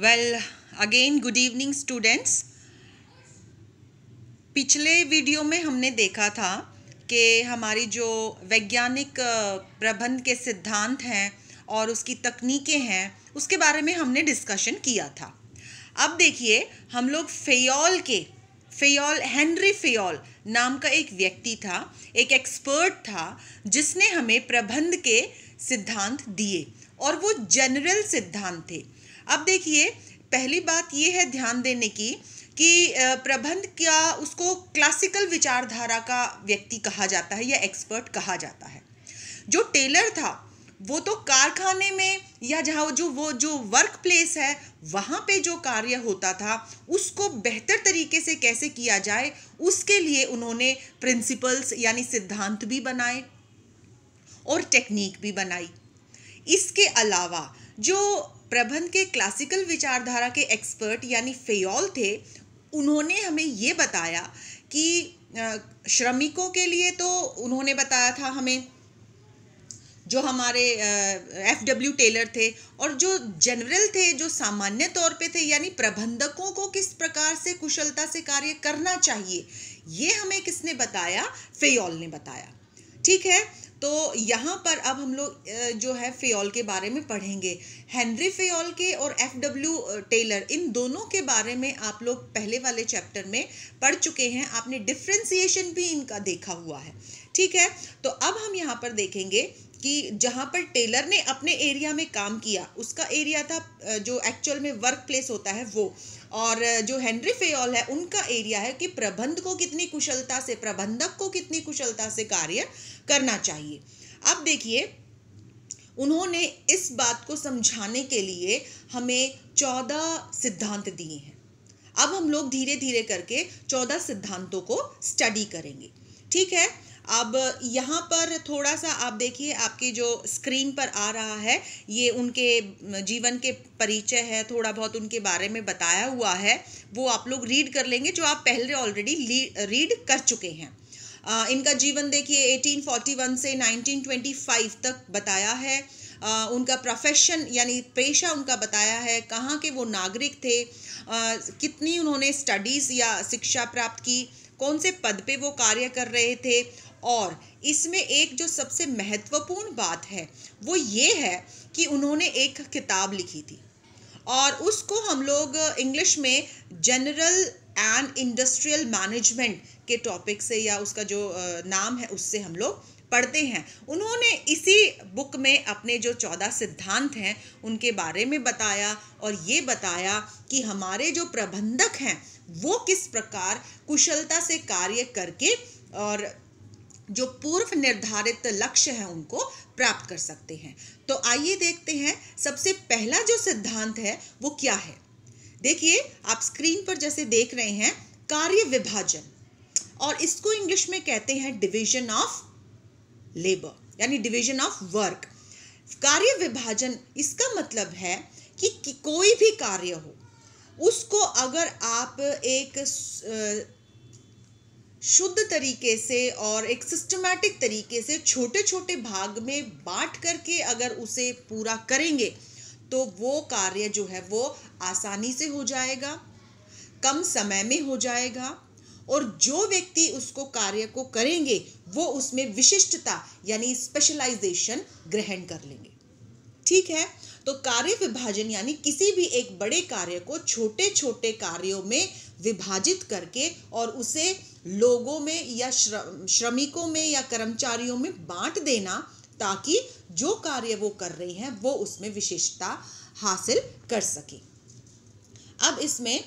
well again good evening students पिछले video में हमने देखा था कि हमारी जो वैज्ञानिक प्रबंध के सिद्धांत हैं और उसकी तकनीकें हैं उसके बारे में हमने डिस्कशन किया था अब देखिए हम लोग फेयोल के फेयोल हेनरी फेयोल नाम का एक व्यक्ति था एक एक्सपर्ट था जिसने हमें प्रबंध के सिद्धांत दिए और वो जनरल सिद्धांत थे अब देखिए पहली बात ये है ध्यान देने की कि प्रबंध क्या उसको क्लासिकल विचारधारा का व्यक्ति कहा जाता है या एक्सपर्ट कहा जाता है जो टेलर था वो तो कारखाने में या जहाँ जो वो जो वर्क प्लेस है वहाँ पे जो कार्य होता था उसको बेहतर तरीके से कैसे किया जाए उसके लिए उन्होंने प्रिंसिपल्स यानी सिद्धांत भी बनाए और टेक्निक भी बनाई इसके अलावा जो प्रबंध के क्लासिकल विचारधारा के एक्सपर्ट यानी फेयोल थे उन्होंने हमें ये बताया कि श्रमिकों के लिए तो उन्होंने बताया था हमें जो हमारे एफ डब्ल्यू टेलर थे और जो जनरल थे जो सामान्य तौर पे थे यानी प्रबंधकों को किस प्रकार से कुशलता से कार्य करना चाहिए ये हमें किसने बताया फेयोल ने बताया ठीक है तो यहाँ पर अब हम लोग जो है फेयल के बारे में पढ़ेंगे हेनरी फेयल के और एफ डब्ल्यू टेलर इन दोनों के बारे में आप लोग पहले वाले चैप्टर में पढ़ चुके हैं आपने डिफ्रेंसिएशन भी इनका देखा हुआ है ठीक है तो अब हम यहाँ पर देखेंगे कि जहाँ पर टेलर ने अपने एरिया में काम किया उसका एरिया था जो एक्चुअल में वर्क प्लेस होता है वो और जो हेनरी फेयल है उनका एरिया है कि प्रबंध को कितनी कुशलता से प्रबंधक को कितनी कुशलता से कार्य करना चाहिए अब देखिए उन्होंने इस बात को समझाने के लिए हमें चौदह सिद्धांत दिए हैं अब हम लोग धीरे धीरे करके चौदह सिद्धांतों को स्टडी करेंगे ठीक है अब यहाँ पर थोड़ा सा आप देखिए आपके जो स्क्रीन पर आ रहा है ये उनके जीवन के परिचय है थोड़ा बहुत उनके बारे में बताया हुआ है वो आप लोग रीड कर लेंगे जो आप पहले ऑलरेडी रीड कर चुके हैं आ, इनका जीवन देखिए 1841 से 1925 तक बताया है आ, उनका प्रोफेशन यानी पेशा उनका बताया है कहाँ के वो नागरिक थे आ, कितनी उन्होंने स्टडीज़ या शिक्षा प्राप्त की कौन से पद पे वो कार्य कर रहे थे और इसमें एक जो सबसे महत्वपूर्ण बात है वो ये है कि उन्होंने एक किताब लिखी थी और उसको हम लोग इंग्लिश में जनरल एंड इंडस्ट्रियल मैनेजमेंट के टॉपिक से या उसका जो नाम है उससे हम लोग पढ़ते हैं उन्होंने इसी बुक में अपने जो चौदह सिद्धांत हैं उनके बारे में बताया और ये बताया कि हमारे जो प्रबंधक हैं वो किस प्रकार कुशलता से कार्य करके और जो पूर्व निर्धारित लक्ष्य हैं उनको प्राप्त कर सकते हैं तो आइए देखते हैं सबसे पहला जो सिद्धांत है वो क्या है देखिए आप स्क्रीन पर जैसे देख रहे हैं कार्य विभाजन और इसको इंग्लिश में कहते हैं डिवीजन ऑफ लेबर यानी डिवीजन ऑफ वर्क कार्य विभाजन इसका मतलब है कि, कि कोई भी कार्य हो उसको अगर आप एक शुद्ध तरीके से और एक सिस्टमैटिक तरीके से छोटे छोटे भाग में बांट करके अगर उसे पूरा करेंगे तो वो कार्य जो है वो आसानी से हो जाएगा कम समय में हो जाएगा और जो व्यक्ति उसको कार्य को करेंगे वो उसमें विशिष्टता यानी स्पेशलाइजेशन ग्रहण कर लेंगे ठीक है तो कार्य विभाजन यानी किसी भी एक बड़े कार्य को छोटे छोटे कार्यों में विभाजित करके और उसे लोगों में या श्रमिकों में या कर्मचारियों में बांट देना ताकि जो कार्य वो कर रही हैं वो उसमें विशेषता हासिल कर सके अब इसमें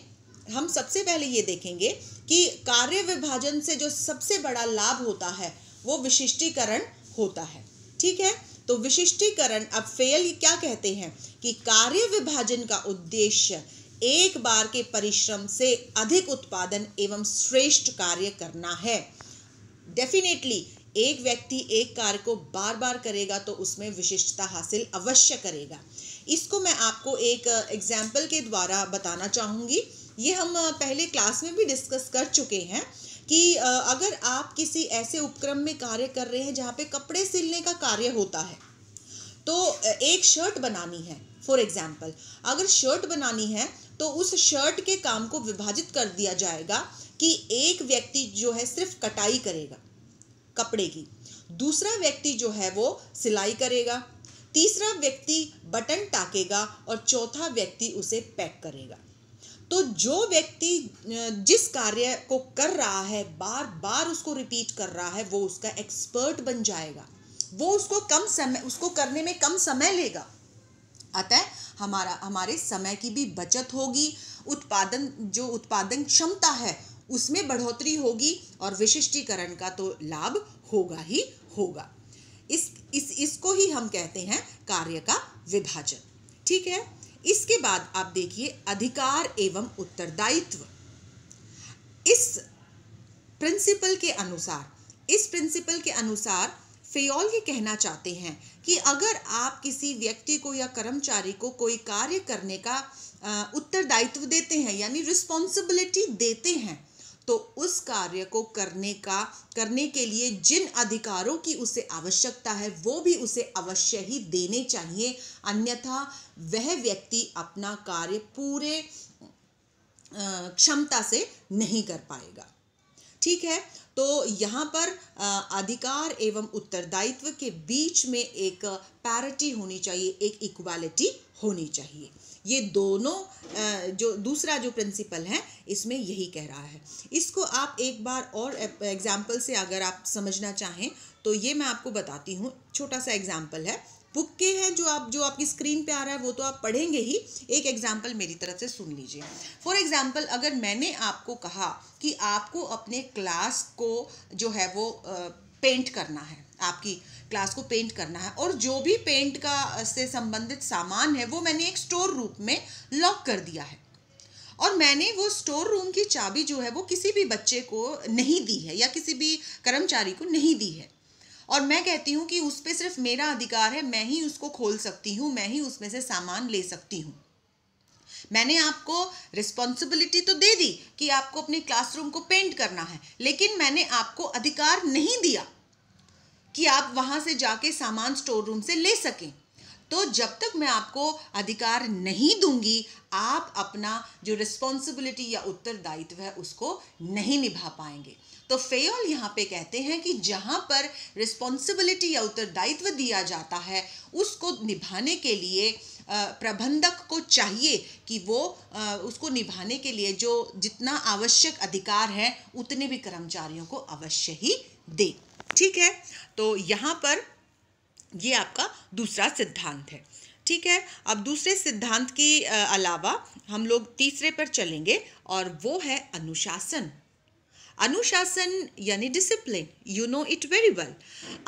हम सबसे पहले ये देखेंगे कि कार्य विभाजन से जो सबसे बड़ा लाभ होता है वो विशिष्टीकरण होता है ठीक है तो विशिष्टीकरण अब फेल क्या कहते हैं कि कार्य विभाजन का उद्देश्य एक बार के परिश्रम से अधिक उत्पादन एवं श्रेष्ठ कार्य करना है डेफिनेटली एक व्यक्ति एक कार्य को बार बार करेगा तो उसमें विशिष्टता हासिल अवश्य करेगा इसको मैं आपको एक एग्जाम्पल के द्वारा बताना चाहूँगी ये हम पहले क्लास में भी डिस्कस कर चुके हैं कि अगर आप किसी ऐसे उपक्रम में कार्य कर रहे हैं जहाँ पे कपड़े सिलने का कार्य होता है तो एक शर्ट बनानी है फॉर एग्जाम्पल अगर शर्ट बनानी है तो उस शर्ट के काम को विभाजित कर दिया जाएगा कि एक व्यक्ति जो है सिर्फ कटाई करेगा कपड़े की दूसरा व्यक्ति जो है वो सिलाई करेगा तीसरा व्यक्ति बटन टाकेगा और चौथा व्यक्ति उसे पैक करेगा तो जो व्यक्ति जिस कार्य को कर रहा है बार बार उसको रिपीट कर रहा है वो उसका एक्सपर्ट बन जाएगा वो उसको कम समय उसको करने में कम समय लेगा अतः हमारा हमारे समय की भी बचत होगी उत्पादन जो उत्पादन क्षमता है उसमें बढ़ोतरी होगी और विशिष्टीकरण का तो लाभ होगा ही होगा इस इस इसको ही हम कहते हैं कार्य का विभाजन ठीक है इसके बाद आप देखिए अधिकार एवं उत्तरदायित्व इस प्रिंसिपल के अनुसार इस प्रिंसिपल के अनुसार फेयोल ये कहना चाहते हैं कि अगर आप किसी व्यक्ति को या कर्मचारी को कोई कार्य करने का उत्तरदायित्व देते हैं यानी रिस्पॉन्सिबिलिटी देते हैं तो उस कार्य को करने का करने के लिए जिन अधिकारों की उसे आवश्यकता है वो भी उसे अवश्य ही देने चाहिए अन्यथा वह व्यक्ति अपना कार्य पूरे क्षमता से नहीं कर पाएगा ठीक है तो यहाँ पर अधिकार एवं उत्तरदायित्व के बीच में एक पैरिटी होनी चाहिए एक इक्वालिटी होनी चाहिए ये दोनों जो दूसरा जो प्रिंसिपल है इसमें यही कह रहा है इसको आप एक बार और एग्जाम्पल से अगर आप समझना चाहें तो ये मैं आपको बताती हूँ छोटा सा एग्जाम्पल है बुक के हैं जो आप जो आपकी स्क्रीन पे आ रहा है वो तो आप पढ़ेंगे ही एक एग्जाम्पल मेरी तरफ से सुन लीजिए फॉर एग्जाम्पल अगर मैंने आपको कहा कि आपको अपने क्लास को जो है वो पेंट करना है आपकी क्लास को पेंट करना है और जो भी पेंट का से संबंधित सामान है वो मैंने एक स्टोर रूप में लॉक कर दिया है और मैंने वो स्टोर रूम की चाबी जो है वो किसी भी बच्चे को नहीं दी है या किसी भी कर्मचारी को नहीं दी है और मैं कहती हूँ कि उस पर सिर्फ मेरा अधिकार है मैं ही उसको खोल सकती हूँ मैं ही उसमें से सामान ले सकती हूँ मैंने आपको रिस्पॉन्सिबिलिटी तो दे दी कि आपको अपने क्लासरूम को पेंट करना है लेकिन मैंने आपको अधिकार नहीं दिया कि आप वहाँ से जाके सामान स्टोर रूम से ले सकें तो जब तक मैं आपको अधिकार नहीं दूंगी आप अपना जो रिस्पॉन्सिबिलिटी या उत्तरदायित्व है उसको नहीं निभा पाएंगे तो फेयोल यहाँ पे कहते हैं कि जहाँ पर रिस्पॉन्सिबिलिटी या उत्तरदायित्व दिया जाता है उसको निभाने के लिए प्रबंधक को चाहिए कि वो उसको निभाने के लिए जो जितना आवश्यक अधिकार है उतने भी कर्मचारियों को अवश्य ही दे ठीक है तो यहाँ पर ये आपका दूसरा सिद्धांत है ठीक है अब दूसरे सिद्धांत के अलावा हम लोग तीसरे पर चलेंगे और वो है अनुशासन अनुशासन यानी discipline you know it very well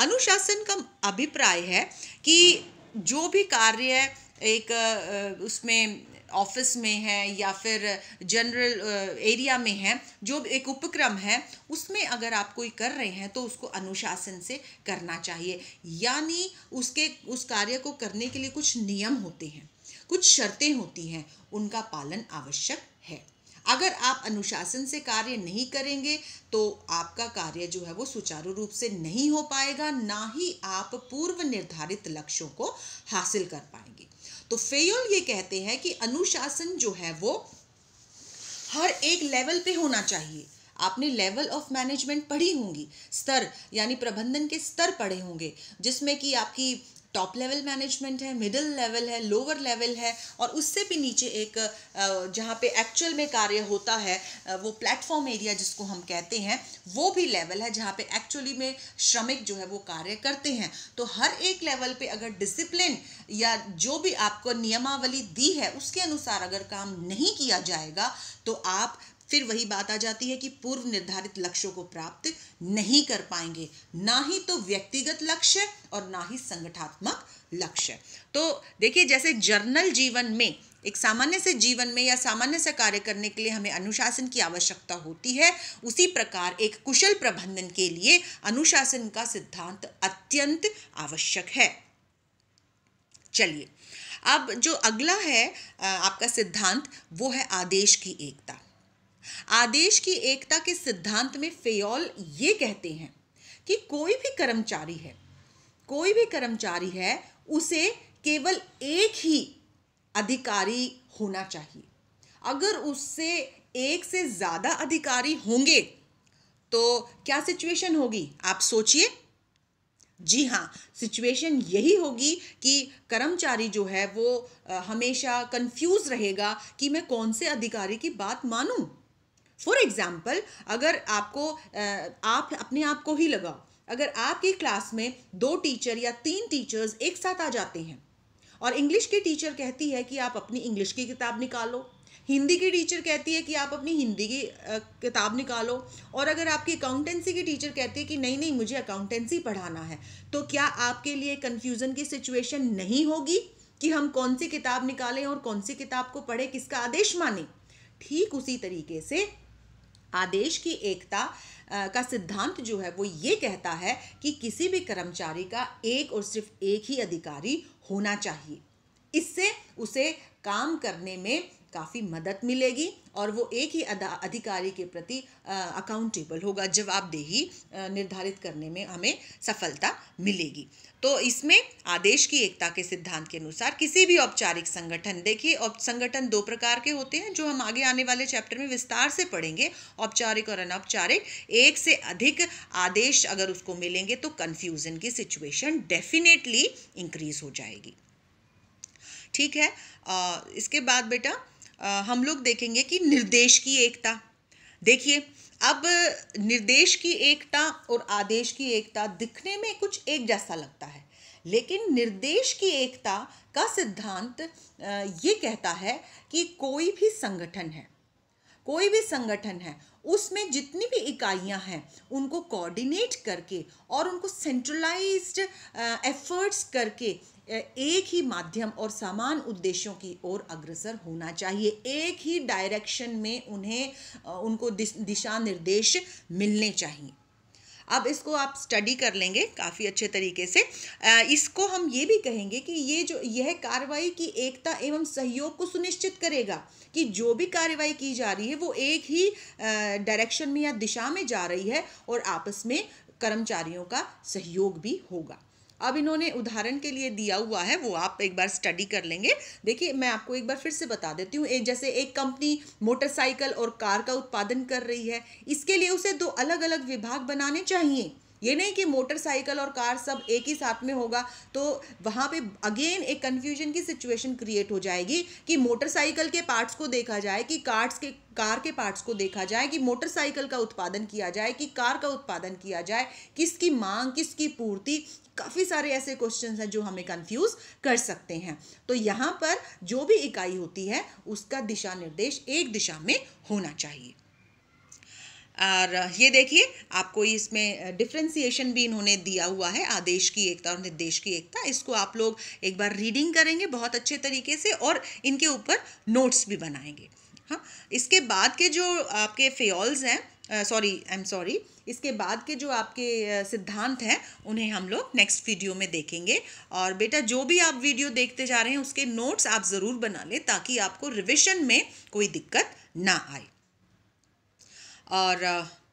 अनुशासन का अभिप्राय है कि जो भी कार्य एक उसमें ऑफिस में है या फिर जनरल एरिया में है जो एक उपक्रम है उसमें अगर आप कोई कर रहे हैं तो उसको अनुशासन से करना चाहिए यानी उसके उस कार्य को करने के लिए कुछ नियम होते हैं कुछ शर्तें होती हैं उनका पालन आवश्यक है अगर आप अनुशासन से कार्य नहीं करेंगे तो आपका कार्य जो है वो सुचारू रूप से नहीं हो पाएगा ना ही आप पूर्व निर्धारित लक्ष्यों को हासिल कर पाएंगे तो फेयोल ये कहते हैं कि अनुशासन जो है वो हर एक लेवल पे होना चाहिए आपने लेवल ऑफ मैनेजमेंट पढ़ी होंगी स्तर यानी प्रबंधन के स्तर पढ़े होंगे जिसमें कि आपकी टॉप लेवल मैनेजमेंट है मिडिल लेवल है लोअर लेवल है और उससे भी नीचे एक जहाँ पे एक्चुअल में कार्य होता है वो प्लेटफॉर्म एरिया जिसको हम कहते हैं वो भी लेवल है जहाँ पे एक्चुअली में श्रमिक जो है वो कार्य करते हैं तो हर एक लेवल पे अगर डिसिप्लिन या जो भी आपको नियमावली दी है उसके अनुसार अगर काम नहीं किया जाएगा तो आप फिर वही बात आ जाती है कि पूर्व निर्धारित लक्ष्यों को प्राप्त नहीं कर पाएंगे ना ही तो व्यक्तिगत लक्ष्य और ना ही संगठात्मक लक्ष्य तो देखिए जैसे जर्नल जीवन में एक सामान्य से जीवन में या सामान्य से कार्य करने के लिए हमें अनुशासन की आवश्यकता होती है उसी प्रकार एक कुशल प्रबंधन के लिए अनुशासन का सिद्धांत अत्यंत आवश्यक है चलिए अब जो अगला है आपका सिद्धांत वो है आदेश की एकता आदेश की एकता के सिद्धांत में फेयोल ये कहते हैं कि कोई भी कर्मचारी है कोई भी कर्मचारी है उसे केवल एक ही अधिकारी होना चाहिए अगर उससे एक से ज़्यादा अधिकारी होंगे तो क्या सिचुएशन होगी आप सोचिए जी हाँ सिचुएशन यही होगी कि कर्मचारी जो है वो हमेशा कंफ्यूज रहेगा कि मैं कौन से अधिकारी की बात मानूं फॉर एग्ज़ाम्पल अगर आपको आप अपने आप को ही लगाओ अगर आपकी क्लास में दो टीचर या तीन टीचर्स एक साथ आ जाते हैं और इंग्लिश की टीचर कहती है कि आप अपनी इंग्लिश की किताब निकालो हिंदी की टीचर कहती है कि आप अपनी हिंदी की किताब निकालो और अगर आपकी अकाउंटेंसी की टीचर कहती है कि नहीं नहीं मुझे अकाउंटेंसी पढ़ाना है तो क्या आपके लिए कन्फ्यूज़न की सिचुएशन नहीं होगी कि हम कौन सी किताब निकालें और कौन सी किताब को पढ़ें किसका आदेश माने ठीक उसी तरीके से आदेश की एकता का सिद्धांत जो है वो ये कहता है कि किसी भी कर्मचारी का एक और सिर्फ एक ही अधिकारी होना चाहिए इससे उसे काम करने में काफ़ी मदद मिलेगी और वो एक ही अधिकारी के प्रति अकाउंटेबल होगा जवाबदेही निर्धारित करने में हमें सफलता मिलेगी तो इसमें आदेश की एकता के सिद्धांत के अनुसार किसी भी औपचारिक संगठन देखिए और संगठन दो प्रकार के होते हैं जो हम आगे आने वाले चैप्टर में विस्तार से पढ़ेंगे औपचारिक और अनौपचारिक एक से अधिक आदेश अगर उसको मिलेंगे तो कन्फ्यूज़न की सिचुएशन डेफिनेटली इंक्रीज हो जाएगी ठीक है आ, इसके बाद बेटा हम लोग देखेंगे कि निर्देश की एकता देखिए अब निर्देश की एकता और आदेश की एकता दिखने में कुछ एक जैसा लगता है लेकिन निर्देश की एकता का सिद्धांत ये कहता है कि कोई भी संगठन है कोई भी संगठन है उसमें जितनी भी इकाइयां हैं उनको कोऑर्डिनेट करके और उनको सेंट्रलाइज्ड एफर्ट्स करके एक ही माध्यम और समान उद्देश्यों की ओर अग्रसर होना चाहिए एक ही डायरेक्शन में उन्हें उनको दिशा निर्देश मिलने चाहिए अब इसको आप स्टडी कर लेंगे काफ़ी अच्छे तरीके से इसको हम ये भी कहेंगे कि ये जो यह कार्रवाई की एकता एवं सहयोग को सुनिश्चित करेगा कि जो भी कार्रवाई की जा रही है वो एक ही डायरेक्शन में या दिशा में जा रही है और आपस में कर्मचारियों का सहयोग भी होगा अब इन्होंने उदाहरण के लिए दिया हुआ है वो आप एक बार स्टडी कर लेंगे देखिए मैं आपको एक बार फिर से बता देती हूँ जैसे एक कंपनी मोटरसाइकिल और कार का उत्पादन कर रही है इसके लिए उसे दो अलग अलग विभाग बनाने चाहिए ये नहीं कि मोटरसाइकिल और कार सब एक ही साथ में होगा तो वहाँ पे अगेन एक कन्फ्यूजन की सिचुएशन क्रिएट हो जाएगी कि मोटरसाइकिल के पार्ट्स को देखा जाए कि कार्स के कार के पार्ट्स को देखा जाए कि मोटरसाइकिल का उत्पादन किया जाए कि कार का उत्पादन किया जाए किसकी मांग किसकी पूर्ति काफ़ी सारे ऐसे क्वेश्चन हैं जो हमें कन्फ्यूज़ कर सकते हैं तो यहाँ पर जो भी इकाई होती है उसका दिशा निर्देश एक दिशा में होना चाहिए और ये देखिए आपको इसमें डिफ्रेंसीशन भी इन्होंने दिया हुआ है आदेश की एकता और निर्देश की एकता इसको आप लोग एक बार रीडिंग करेंगे बहुत अच्छे तरीके से और इनके ऊपर नोट्स भी बनाएंगे हाँ इसके बाद के जो आपके फेल्स हैं सॉरी आई एम सॉरी इसके बाद के जो आपके सिद्धांत हैं उन्हें हम लोग नेक्स्ट वीडियो में देखेंगे और बेटा जो भी आप वीडियो देखते जा रहे हैं उसके नोट्स आप ज़रूर बना लें ताकि आपको रिविशन में कोई दिक्कत ना आए और